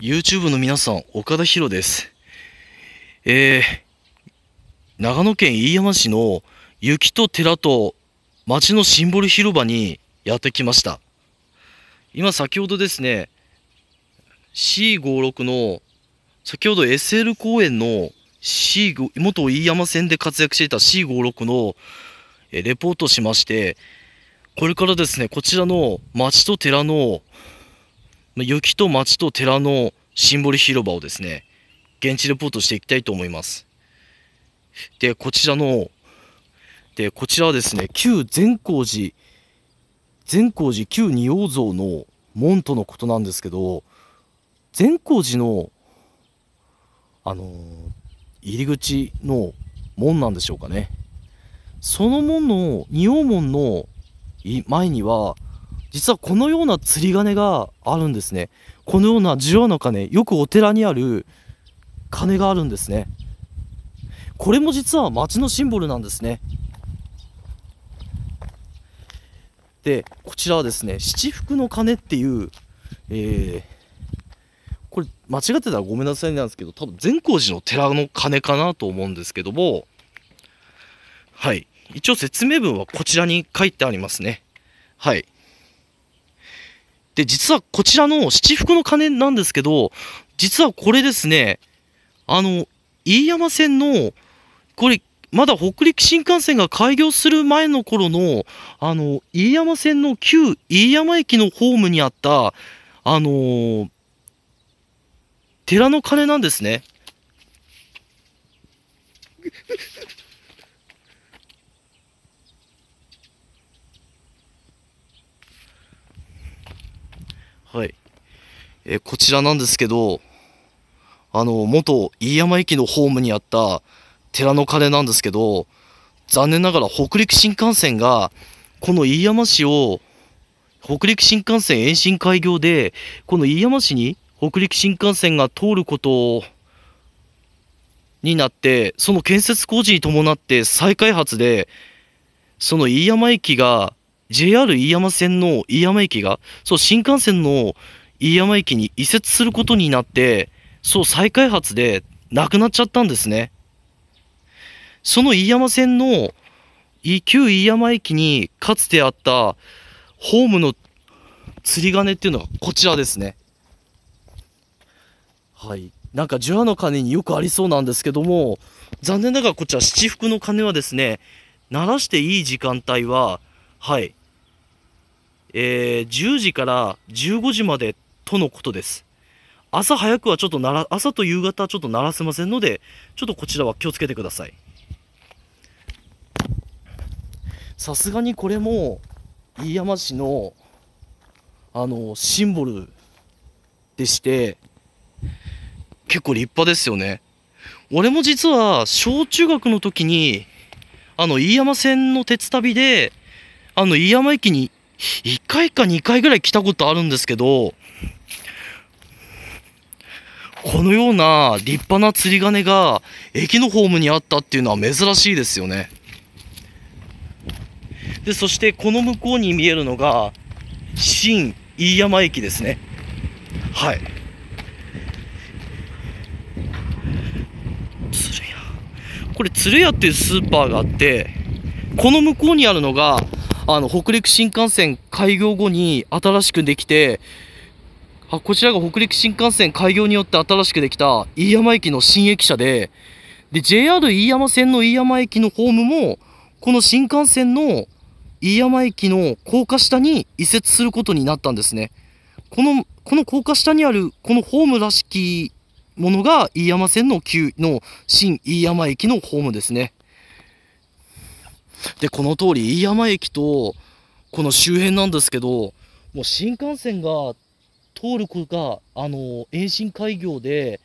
YouTube の皆さん、岡田博です。えー、長野県飯山市の雪と寺と町のシンボル広場にやってきました。今先ほどですね、C56 の、先ほど SL 公園の C、元飯山線で活躍していた C56 のレポートしまして、これからですね、こちらの町と寺の雪と町と寺のシンボル広場をですね、現地レポートしていきたいと思います。で、こちらの、で、こちらはですね、旧善光寺、善光寺旧仁王像の門とのことなんですけど、善光寺の、あのー、入り口の門なんでしょうかね。その門の、仁王門の前には、実はこのような釣り鐘があるんですねこのような需要の鐘よくお寺にある鐘があるんですねこれも実は町のシンボルなんですねでこちらはですね七福の鐘っていう、えー、これ間違ってたらごめんなさいなんですけど多分善光寺の寺の鐘かなと思うんですけどもはい一応説明文はこちらに書いてありますねはいで、実はこちらの七福の鐘なんですけど、実はこれですね、あの、飯山線の、これ、まだ北陸新幹線が開業する前の頃の、あの、飯山線の旧飯山駅のホームにあった、あのー、寺の鐘なんですね。はい。えー、こちらなんですけど、あの、元飯山駅のホームにあった寺の鐘なんですけど、残念ながら北陸新幹線が、この飯山市を、北陸新幹線延伸開業で、この飯山市に北陸新幹線が通ることになって、その建設工事に伴って再開発で、その飯山駅が JR 飯山線の飯山駅が、そう、新幹線の飯山駅に移設することになって、そう、再開発でなくなっちゃったんですね。その飯山線の旧飯山駅にかつてあったホームの釣り鐘っていうのがこちらですね。はい。なんかュアの鐘によくありそうなんですけども、残念ながらこちら七福の鐘はですね、鳴らしていい時間帯は、はい、えー、10時から15時までとのことです。朝早くはちょっとなら、朝と夕方はちょっと鳴らせませんので、ちょっとこちらは気をつけてください。さすがにこれも、飯山市の、あの、シンボルでして、結構立派ですよね。俺も実は、小中学の時に、あの、飯山線の鉄旅で、あの、飯山駅に1回か2回ぐらい来たことあるんですけど、このような立派な釣り鐘が駅のホームにあったっていうのは珍しいですよね。で、そしてこの向こうに見えるのが、新飯山駅ですね。はい。鶴屋。これ鶴屋っていうスーパーがあって、この向こうにあるのが、あの、北陸新幹線開業後に新しくできて、あこちらが北陸新幹線開業によって新しくできた飯山駅の新駅舎で、で、JR 飯山線の飯山駅のホームも、この新幹線の飯山駅の高架下に移設することになったんですね。この、この高架下にある、このホームらしきものが飯山線の旧の新飯山駅のホームですね。で、この通り、飯山駅と、この周辺なんですけど、もう新幹線が通ることが、あの、延伸開業で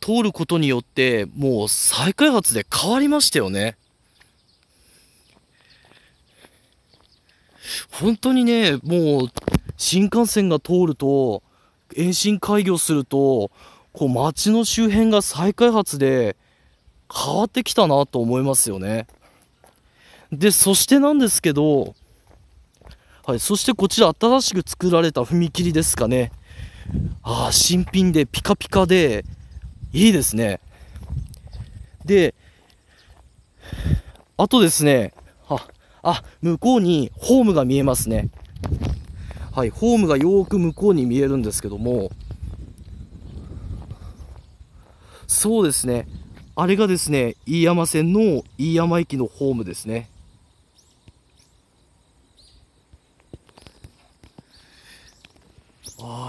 通ることによって、もう再開発で変わりましたよね。本当にね、もう、新幹線が通ると、延伸開業すると、こう街の周辺が再開発で変わってきたなと思いますよね。で、そしてなんですけど、はい、そしてこちら新しく作られた踏切ですかね。ああ、新品でピカピカで、いいですね。で、あとですね、あ、あ、向こうにホームが見えますね。はい、ホームがよーく向こうに見えるんですけども、そうですね、あれがですね、飯山線の飯山駅のホームですね。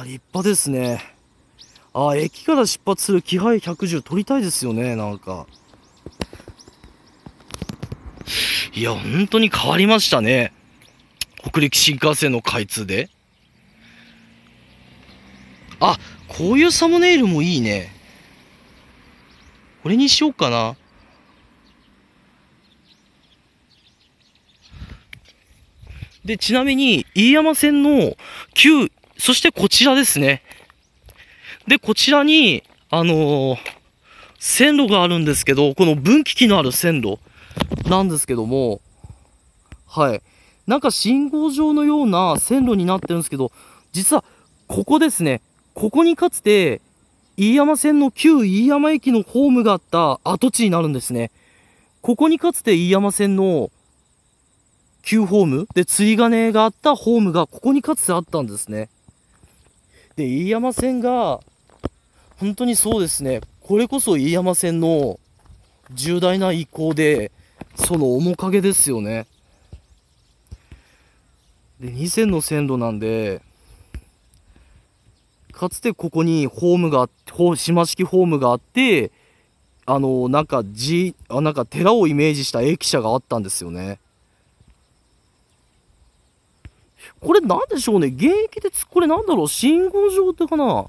立派ですね。あ、駅から出発する気配110撮りたいですよね、なんか。いや、本当に変わりましたね。北陸新幹線の開通で。あ、こういうサムネイルもいいね。これにしようかな。で、ちなみに、飯山線の旧そしてこちらですね。で、こちらに、あのー、線路があるんですけど、この分岐器のある線路なんですけども、はい。なんか信号場のような線路になってるんですけど、実はここですね。ここにかつて、飯山線の旧飯山駅のホームがあった跡地になるんですね。ここにかつて飯山線の旧ホームで釣り鐘があったホームがここにかつてあったんですね。で、飯山線が、本当にそうですね、これこそ飯山線の重大な移行で、その面影ですよね。で、2線の線路なんで、かつてここにホームがあって、島式ホームがあって、あの、なんか、じ、あ、なんか寺をイメージした駅舎があったんですよね。これなんでしょうね。現役でつ、これなんだろう。信号場ってかな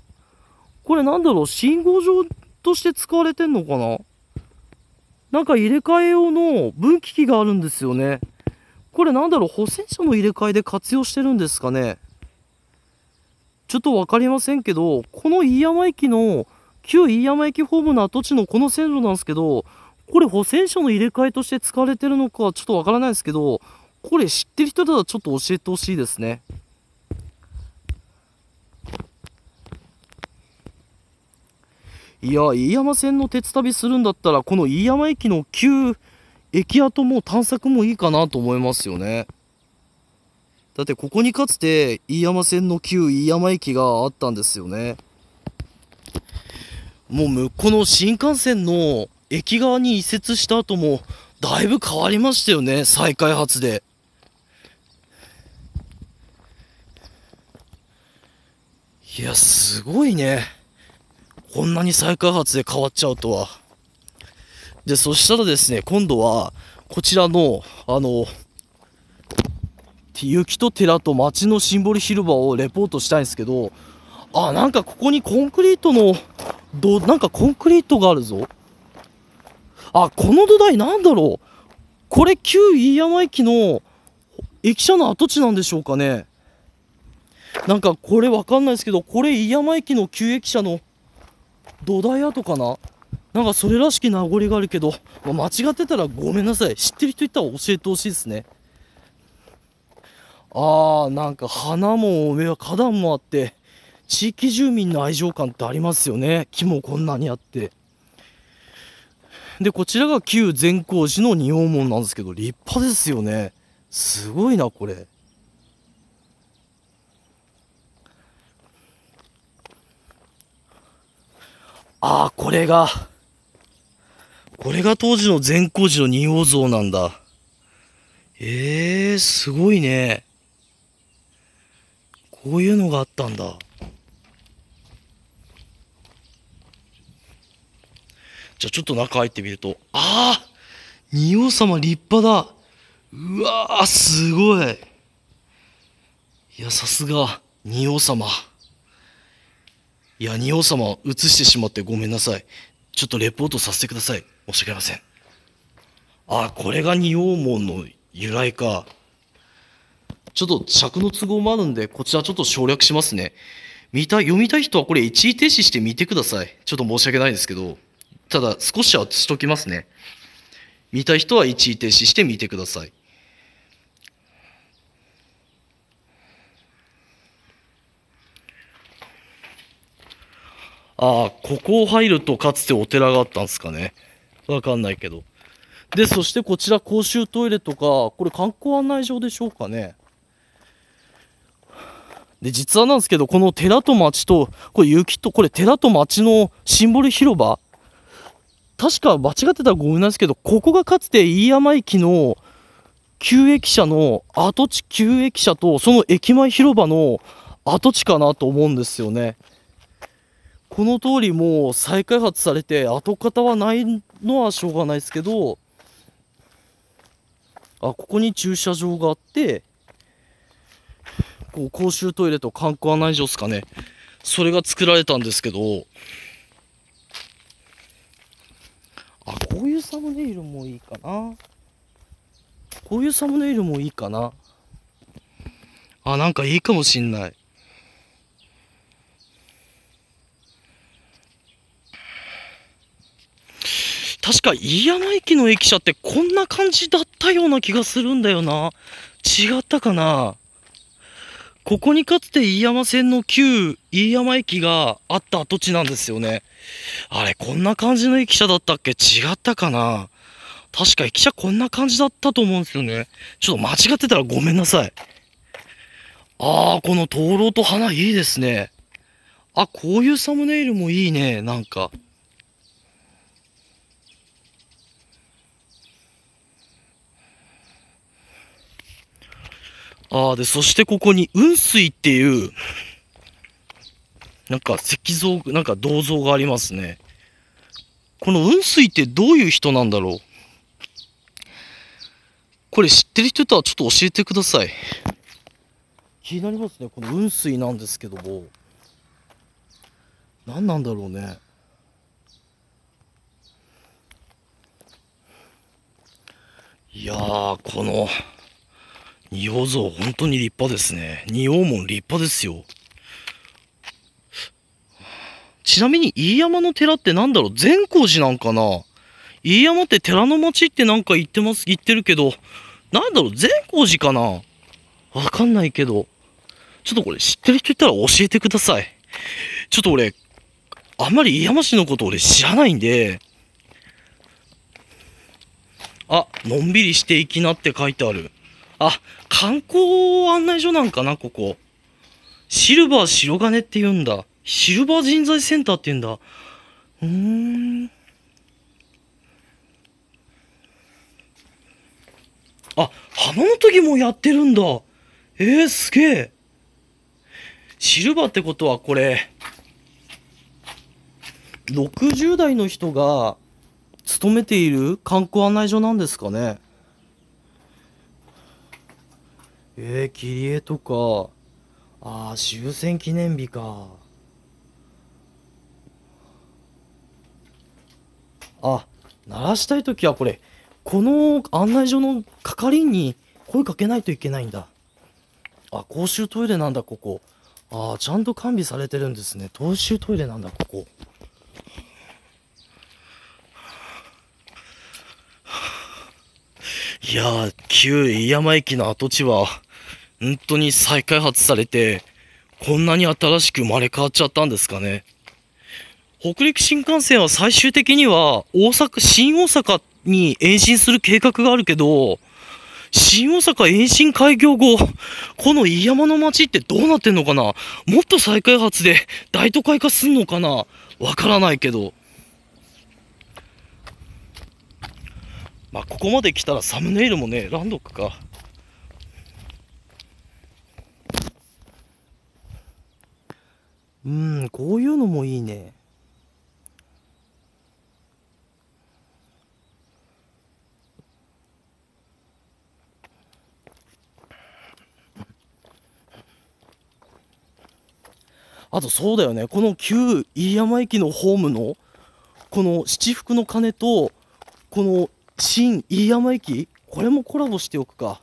これなんだろう。信号場として使われてんのかななんか入れ替え用の分岐器があるんですよね。これなんだろう。補正車の入れ替えで活用してるんですかね。ちょっとわかりませんけど、この飯山駅の、旧飯山駅ホームの跡地のこの線路なんですけど、これ補正車の入れ替えとして使われてるのかちょっとわからないですけど、これ知ってる人だとちょっと教えてほしいですね。いや、飯山線の鉄旅するんだったら、この飯山駅の旧駅跡も探索もいいかなと思いますよね。だってここにかつて飯山線の旧飯山駅があったんですよね。もう向こうの新幹線の駅側に移設した後も、だいぶ変わりましたよね、再開発で。いや、すごいね。こんなに再開発で変わっちゃうとは。で、そしたらですね、今度は、こちらの、あの、雪と寺と町のシンボル広場をレポートしたいんですけど、あ、なんかここにコンクリートの、ど、なんかコンクリートがあるぞ。あ、この土台なんだろうこれ旧飯山駅の駅舎の跡地なんでしょうかねなんかこれわかんないですけど、これ、飯山駅の旧駅舎の土台跡かななんかそれらしき名残があるけど、間違ってたらごめんなさい。知ってる人いたら教えてほしいですね。あー、なんか花も上は花壇もあって、地域住民の愛情感ってありますよね。木もこんなにあって。で、こちらが旧善光寺の仁王門なんですけど、立派ですよね。すごいな、これ。ああ、これが、これが当時の善光寺の仁王像なんだ。ええー、すごいね。こういうのがあったんだ。じゃあちょっと中入ってみると、ああ仁王様立派だうわあ、すごいいや、さすが、仁王様。いや、仁王様、映してしまってごめんなさい。ちょっとレポートさせてください。申し訳ありません。あ、これが仁王門の由来か。ちょっと尺の都合もあるんで、こちらちょっと省略しますね。見た、読みたい人はこれ一時停止して見てください。ちょっと申し訳ないですけど、ただ少しはしときますね。見たい人は一時停止して見てください。ああ、ここを入るとかつてお寺があったんですかね。わかんないけど。で、そしてこちら公衆トイレとか、これ観光案内所でしょうかね。で、実はなんですけど、この寺と町と、これ雪と、これ寺と町のシンボル広場。確か間違ってたらごめんなさいですけど、ここがかつて飯山駅の旧駅舎の跡地旧駅舎とその駅前広場の跡地かなと思うんですよね。この通りもう再開発されて跡形はないのはしょうがないですけど、あ、ここに駐車場があって、こう公衆トイレと観光案内所ですかね。それが作られたんですけど、あ、こういうサムネイルもいいかな。こういうサムネイルもいいかな。あ、なんかいいかもしんない。確か飯山駅の駅舎ってこんな感じだったような気がするんだよな。違ったかなここにかつて飯山線の旧飯山駅があった跡地なんですよね。あれ、こんな感じの駅舎だったっけ違ったかな確か駅舎こんな感じだったと思うんですよね。ちょっと間違ってたらごめんなさい。ああ、この灯籠と花いいですね。あ、こういうサムネイルもいいね、なんか。ああ、で、そしてここに雲水っていう、なんか石像、なんか銅像がありますね。この雲水ってどういう人なんだろうこれ知ってる人とはちょっと教えてください。気になりますね。この雲水なんですけども。何なんだろうね。いやー、この、仁王像、本当に立派ですね。仁王門、立派ですよ。ちなみに、飯山の寺ってなんだろう善光寺なんかな飯山って寺の町ってなんか言ってます、言ってるけど、なんだろう善光寺かなわかんないけど。ちょっとこれ知ってる人いたら教えてください。ちょっと俺、あんまり飯山市のこと俺知らないんで、あ、のんびりしていきなって書いてある。あ、観光案内所なんかな、ここ。シルバー白金って言うんだ。シルバー人材センターって言うんだ。うーん。あ、花の時もやってるんだ。えー、すげえ。シルバーってことはこれ、60代の人が勤めている観光案内所なんですかね。えー、切り絵とか。ああ、終戦記念日か。あ、鳴らしたいときはこれ、この案内所の係員に声かけないといけないんだ。あ、公衆トイレなんだ、ここ。ああ、ちゃんと完備されてるんですね。公衆トイレなんだ、ここ。いやー、旧飯山駅の跡地は、本当に再開発されて、こんなに新しく生まれ変わっちゃったんですかね。北陸新幹線は最終的には大阪、新大阪に延伸する計画があるけど、新大阪延伸開業後、この飯山の街ってどうなってんのかなもっと再開発で大都会化すんのかなわからないけど。まあ、ここまで来たらサムネイルもね、ランドックか。うんこういうのもいいねあとそうだよねこの旧飯山駅のホームのこの七福の鐘とこの新飯山駅これもコラボしておくか。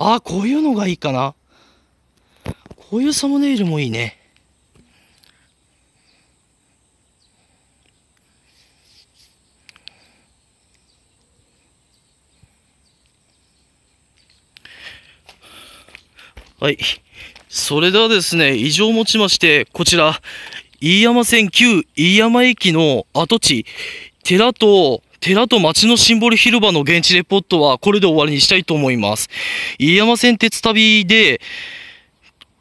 ああ、こういうのがいいかな。こういうサムネイルもいいね。はい。それではですね、異常をもちまして、こちら、飯山線旧飯山駅の跡地、寺と寺と町のシンボル広場の現地レポートはこれで終わりにしたいと思います。飯山線鉄旅で、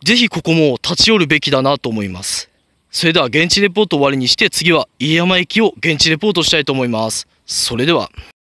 ぜひここも立ち寄るべきだなと思います。それでは現地レポート終わりにして次は飯山駅を現地レポートしたいと思います。それでは。